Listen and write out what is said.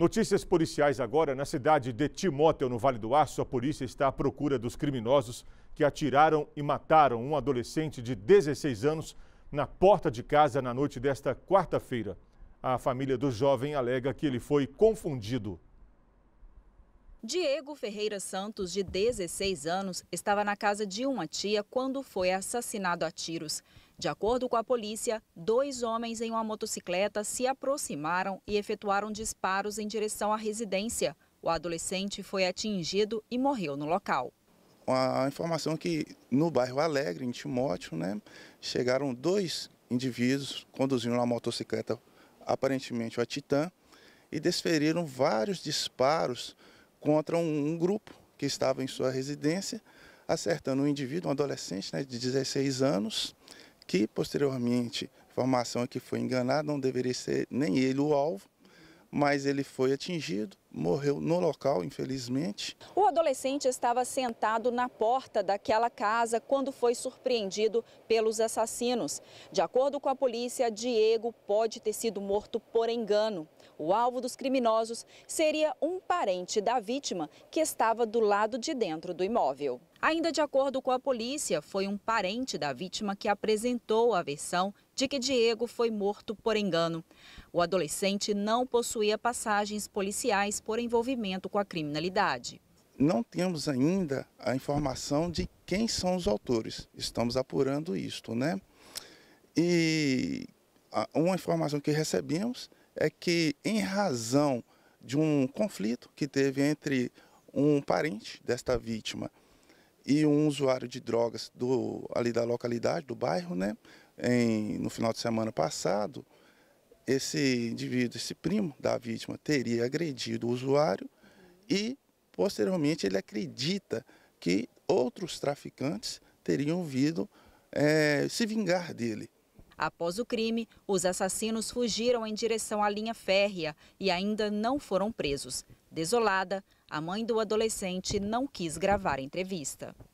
Notícias policiais agora na cidade de Timóteo, no Vale do Aço. A polícia está à procura dos criminosos que atiraram e mataram um adolescente de 16 anos na porta de casa na noite desta quarta-feira. A família do jovem alega que ele foi confundido Diego Ferreira Santos, de 16 anos, estava na casa de uma tia quando foi assassinado a tiros. De acordo com a polícia, dois homens em uma motocicleta se aproximaram e efetuaram disparos em direção à residência. O adolescente foi atingido e morreu no local. A informação é que no bairro Alegre, em Timóteo, né, chegaram dois indivíduos conduzindo uma motocicleta, aparentemente a Titan, e desferiram vários disparos contra um, um grupo que estava em sua residência, acertando um indivíduo, um adolescente né, de 16 anos, que posteriormente, informação é que foi enganado, não deveria ser nem ele o alvo, mas ele foi atingido, morreu no local, infelizmente. O adolescente estava sentado na porta daquela casa quando foi surpreendido pelos assassinos. De acordo com a polícia, Diego pode ter sido morto por engano. O alvo dos criminosos seria um parente da vítima que estava do lado de dentro do imóvel. Ainda de acordo com a polícia, foi um parente da vítima que apresentou a versão de que Diego foi morto por engano. O adolescente não possuía passagens policiais por envolvimento com a criminalidade. Não temos ainda a informação de quem são os autores. Estamos apurando isto, né? E uma informação que recebemos é que, em razão de um conflito que teve entre um parente desta vítima e um usuário de drogas do, ali da localidade, do bairro, né? em, no final de semana passado, esse indivíduo, esse primo da vítima, teria agredido o usuário e, posteriormente, ele acredita que outros traficantes teriam vindo é, se vingar dele. Após o crime, os assassinos fugiram em direção à linha férrea e ainda não foram presos. Desolada, a mãe do adolescente não quis gravar a entrevista.